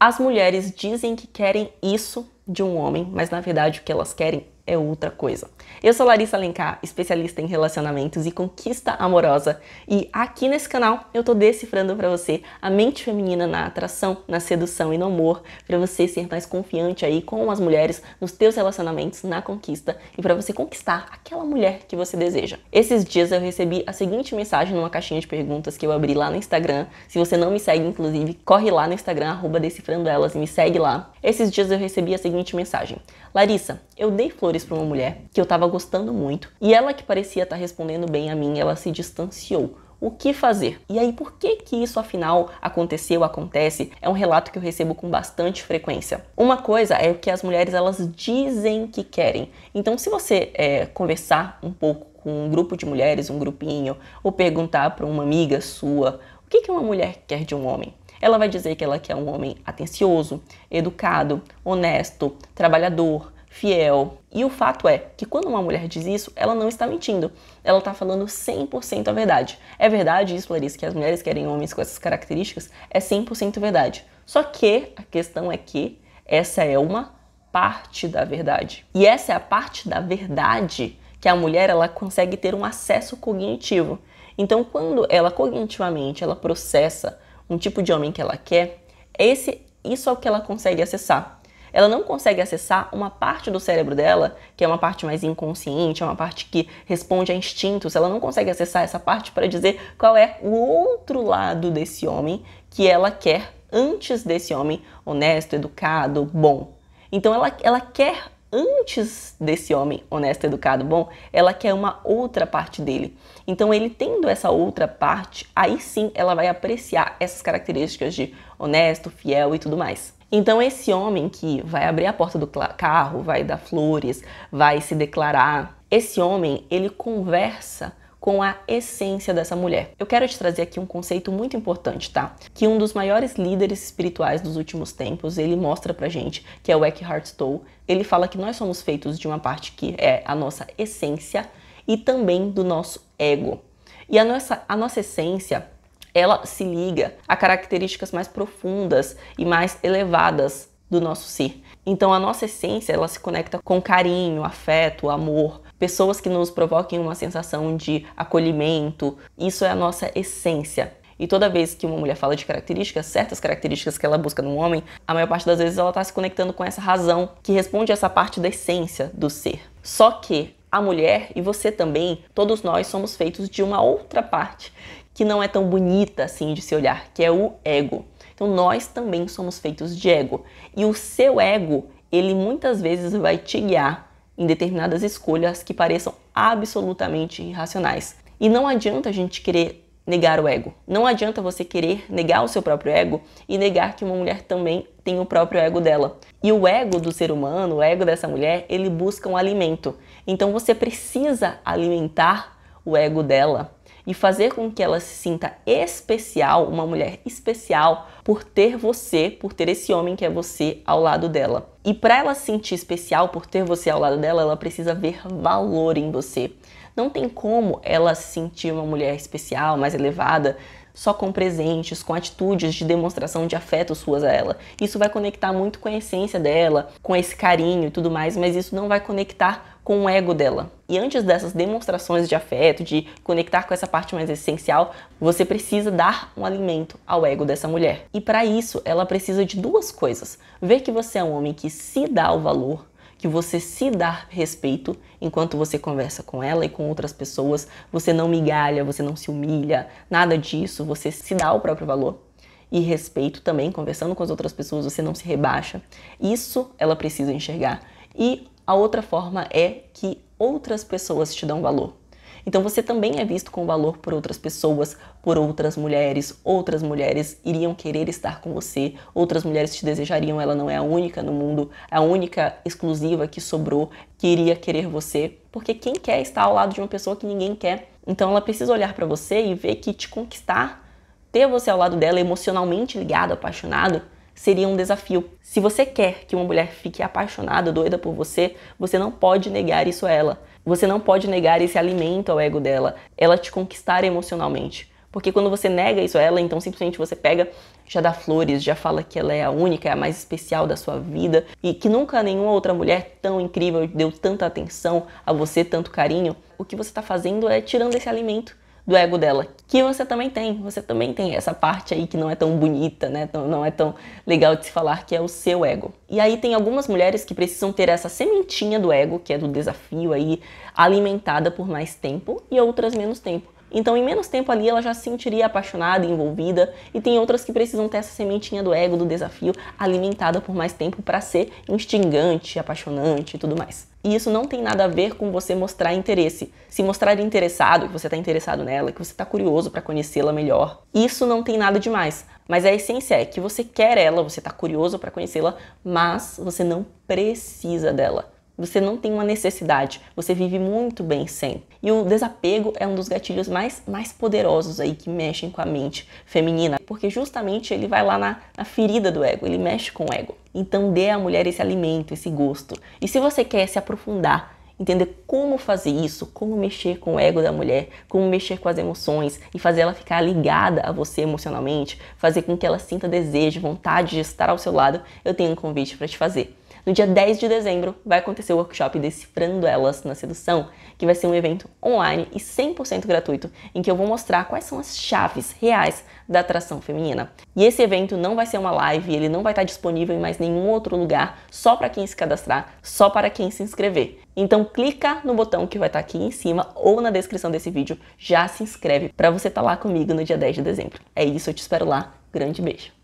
As mulheres dizem que querem isso de um homem, mas na verdade o que elas querem é outra coisa. Eu sou Larissa Alencar, especialista em relacionamentos e conquista amorosa, e aqui nesse canal eu tô decifrando para você a mente feminina na atração, na sedução e no amor, para você ser mais confiante aí com as mulheres nos teus relacionamentos, na conquista e para você conquistar aquela mulher que você deseja. Esses dias eu recebi a seguinte mensagem numa caixinha de perguntas que eu abri lá no Instagram. Se você não me segue, inclusive, corre lá no Instagram decifrando elas e me segue lá. Esses dias eu recebi a seguinte mensagem: Larissa, eu dei flores flores para uma mulher que eu estava gostando muito e ela que parecia estar tá respondendo bem a mim, ela se distanciou. O que fazer? E aí, por que que isso afinal aconteceu, acontece? É um relato que eu recebo com bastante frequência. Uma coisa é o que as mulheres elas dizem que querem. Então, se você é, conversar um pouco com um grupo de mulheres, um grupinho, ou perguntar para uma amiga sua o que, que uma mulher quer de um homem, ela vai dizer que ela quer um homem atencioso, educado, honesto, trabalhador, fiel. E o fato é que quando uma mulher diz isso, ela não está mentindo. Ela está falando 100% a verdade. É verdade isso, Larissa, que as mulheres querem homens com essas características? É 100% verdade. Só que a questão é que essa é uma parte da verdade. E essa é a parte da verdade que a mulher ela consegue ter um acesso cognitivo. Então, quando ela cognitivamente ela processa um tipo de homem que ela quer, esse isso é o que ela consegue acessar ela não consegue acessar uma parte do cérebro dela, que é uma parte mais inconsciente, é uma parte que responde a instintos, ela não consegue acessar essa parte para dizer qual é o outro lado desse homem que ela quer antes desse homem honesto, educado, bom. Então ela, ela quer antes desse homem honesto, educado, bom, ela quer uma outra parte dele. Então, ele tendo essa outra parte, aí sim ela vai apreciar essas características de honesto, fiel e tudo mais. Então, esse homem que vai abrir a porta do carro, vai dar flores, vai se declarar, esse homem, ele conversa com a essência dessa mulher. Eu quero te trazer aqui um conceito muito importante, tá? Que um dos maiores líderes espirituais dos últimos tempos, ele mostra pra gente, que é o Eckhart Tolle, ele fala que nós somos feitos de uma parte que é a nossa essência e também do nosso ego. E a nossa, a nossa essência, ela se liga a características mais profundas e mais elevadas do nosso ser. Então a nossa essência, ela se conecta com carinho, afeto, amor, pessoas que nos provoquem uma sensação de acolhimento. Isso é a nossa essência. E toda vez que uma mulher fala de características, certas características que ela busca num homem, a maior parte das vezes ela está se conectando com essa razão que responde a essa parte da essência do ser. Só que a mulher e você também, todos nós somos feitos de uma outra parte que não é tão bonita assim de se olhar, que é o ego. Então nós também somos feitos de ego. E o seu ego, ele muitas vezes vai te guiar em determinadas escolhas que pareçam absolutamente irracionais. E não adianta a gente querer negar o ego. Não adianta você querer negar o seu próprio ego e negar que uma mulher também tem o próprio ego dela. E o ego do ser humano, o ego dessa mulher, ele busca um alimento. Então você precisa alimentar o ego dela e fazer com que ela se sinta especial, uma mulher especial, por ter você, por ter esse homem que é você ao lado dela. E para ela se sentir especial por ter você ao lado dela, ela precisa ver valor em você. Não tem como ela se sentir uma mulher especial, mais elevada, só com presentes, com atitudes de demonstração de afeto suas a ela. Isso vai conectar muito com a essência dela, com esse carinho e tudo mais, mas isso não vai conectar com o ego dela. E antes dessas demonstrações de afeto, de conectar com essa parte mais essencial, você precisa dar um alimento ao ego dessa mulher. E para isso, ela precisa de duas coisas: ver que você é um homem que se dá o valor que você se dá respeito enquanto você conversa com ela e com outras pessoas. Você não migalha, você não se humilha, nada disso. Você se dá o próprio valor e respeito também, conversando com as outras pessoas, você não se rebaixa. Isso ela precisa enxergar. E a outra forma é que outras pessoas te dão valor. Então você também é visto com valor por outras pessoas, por outras mulheres. Outras mulheres iriam querer estar com você, outras mulheres te desejariam. Ela não é a única no mundo, a única exclusiva que sobrou que iria querer você, porque quem quer estar ao lado de uma pessoa que ninguém quer? Então ela precisa olhar para você e ver que te conquistar, ter você ao lado dela emocionalmente ligado, apaixonado, seria um desafio. Se você quer que uma mulher fique apaixonada, doida por você, você não pode negar isso a ela. Você não pode negar esse alimento ao ego dela, ela te conquistar emocionalmente. Porque quando você nega isso a ela, então simplesmente você pega, já dá flores, já fala que ela é a única, é a mais especial da sua vida e que nunca nenhuma outra mulher tão incrível deu tanta atenção a você, tanto carinho. O que você está fazendo é tirando esse alimento do ego dela, que você também tem, você também tem essa parte aí que não é tão bonita, né? Não é tão legal de se falar que é o seu ego. E aí tem algumas mulheres que precisam ter essa sementinha do ego, que é do desafio aí, alimentada por mais tempo e outras menos tempo. Então, em menos tempo ali, ela já se sentiria apaixonada, envolvida, e tem outras que precisam ter essa sementinha do ego, do desafio, alimentada por mais tempo para ser instigante, apaixonante e tudo mais. E isso não tem nada a ver com você mostrar interesse. Se mostrar interessado, que você está interessado nela, que você está curioso para conhecê-la melhor, isso não tem nada demais. Mas a essência é que você quer ela, você está curioso para conhecê-la, mas você não precisa dela. Você não tem uma necessidade, você vive muito bem sem. E o desapego é um dos gatilhos mais, mais poderosos aí que mexem com a mente feminina, porque justamente ele vai lá na, na ferida do ego, ele mexe com o ego. Então dê à mulher esse alimento, esse gosto. E se você quer se aprofundar entender como fazer isso, como mexer com o ego da mulher, como mexer com as emoções e fazer ela ficar ligada a você emocionalmente, fazer com que ela sinta desejo, vontade de estar ao seu lado, eu tenho um convite para te fazer. No dia 10 de dezembro vai acontecer o workshop Decifrando Elas na Sedução, que vai ser um evento online e 100% gratuito, em que eu vou mostrar quais são as chaves reais da atração feminina. E esse evento não vai ser uma live, ele não vai estar disponível em mais nenhum outro lugar, só para quem se cadastrar, só para quem se inscrever. Então clica no botão que vai estar aqui em cima ou na descrição desse vídeo, já se inscreve para você estar tá lá comigo no dia 10 de dezembro. É isso, eu te espero lá. Grande beijo.